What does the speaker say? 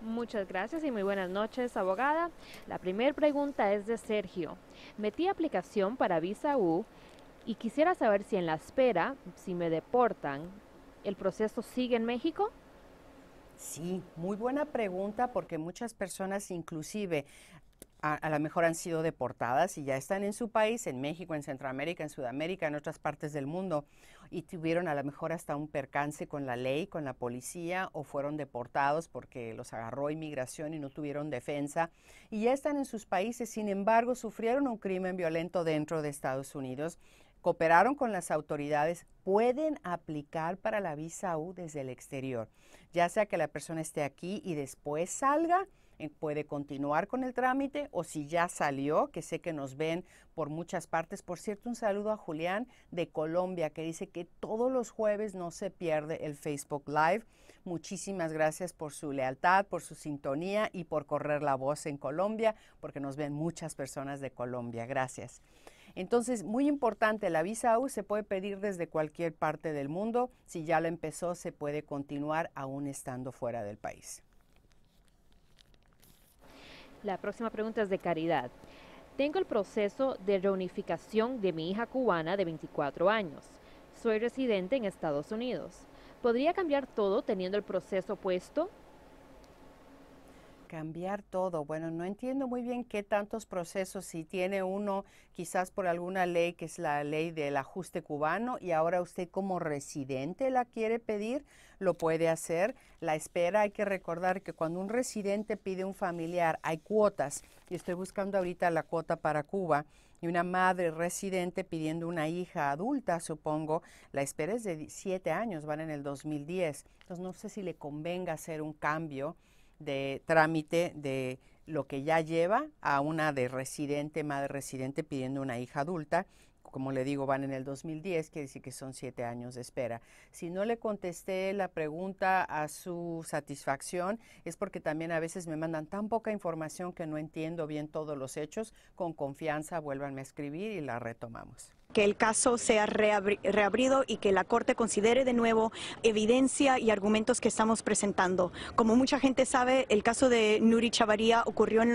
Muchas gracias y muy buenas noches, abogada. La primera pregunta es de Sergio. Metí aplicación para Visa U y quisiera saber si en la espera, si me deportan, ¿el proceso sigue en México? Sí, muy buena pregunta porque muchas personas inclusive a, lo mejor han sido deportadas y ya están en su país, en México, en Centroamérica, en Sudamérica, en otras partes del mundo, y tuvieron a lo mejor hasta un percance con la ley, con la policía, o fueron deportados porque los agarró inmigración y no tuvieron defensa, y ya están en sus países, sin embargo, sufrieron un crimen violento dentro de Estados Unidos, cooperaron con las autoridades, pueden aplicar para la visa U desde el exterior, ya sea que la persona esté aquí y después salga, puede continuar con el trámite o si ya salió, que sé que nos ven por muchas partes. Por cierto, un saludo a Julián de Colombia que dice que todos los jueves no se pierde el Facebook Live. Muchísimas gracias por su lealtad, por su sintonía y por correr la voz en Colombia, porque nos ven muchas personas de Colombia. Gracias. Entonces, muy importante, la visa U se puede pedir desde cualquier parte del mundo. Si ya la empezó, se puede continuar aún estando fuera del país. La próxima pregunta es de Caridad. Tengo el proceso de reunificación de mi hija cubana de 24 años. Soy residente en Estados Unidos. ¿Podría cambiar todo teniendo el proceso puesto? Cambiar todo. Bueno, no entiendo muy bien qué tantos procesos, si tiene uno quizás por alguna ley que es la ley del ajuste cubano y ahora usted como residente la quiere pedir, lo puede hacer. La espera, hay que recordar que cuando un residente pide un familiar, hay cuotas y estoy buscando ahorita la cuota para Cuba y una madre residente pidiendo una hija adulta, supongo, la espera es de siete años, van en el 2010. Entonces no sé si le convenga hacer un cambio de trámite de lo que ya lleva a una de residente, madre residente pidiendo una hija adulta. Como le digo, van en el 2010, quiere decir que son siete años de espera. Si no le contesté la pregunta a su satisfacción, es porque también a veces me mandan tan poca información que no entiendo bien todos los hechos. Con confianza, vuélvanme a escribir y la retomamos que el caso sea reabrido y que la Corte considere de nuevo evidencia y argumentos que estamos presentando. Como mucha gente sabe, el caso de Nuri Chavaría ocurrió en